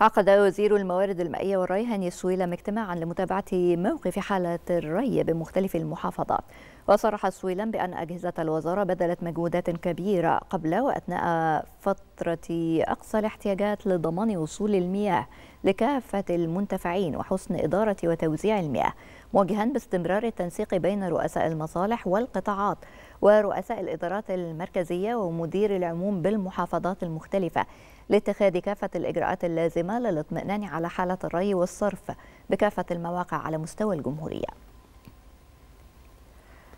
عقد وزير الموارد المائية والري هاني السويلم اجتماعا لمتابعة موقف حالة الري بمختلف المحافظات وصرح سويلم بأن أجهزة الوزارة بذلت مجهودات كبيرة قبل وأثناء فترة أقصى الاحتياجات لضمان وصول المياه لكافة المنتفعين وحسن إدارة وتوزيع المياه موجها باستمرار التنسيق بين رؤساء المصالح والقطاعات ورؤساء الإدارات المركزية ومدير العموم بالمحافظات المختلفة لاتخاذ كافة الإجراءات اللازمة للاطمئنان على حالة الري والصرف بكافة المواقع على مستوى الجمهورية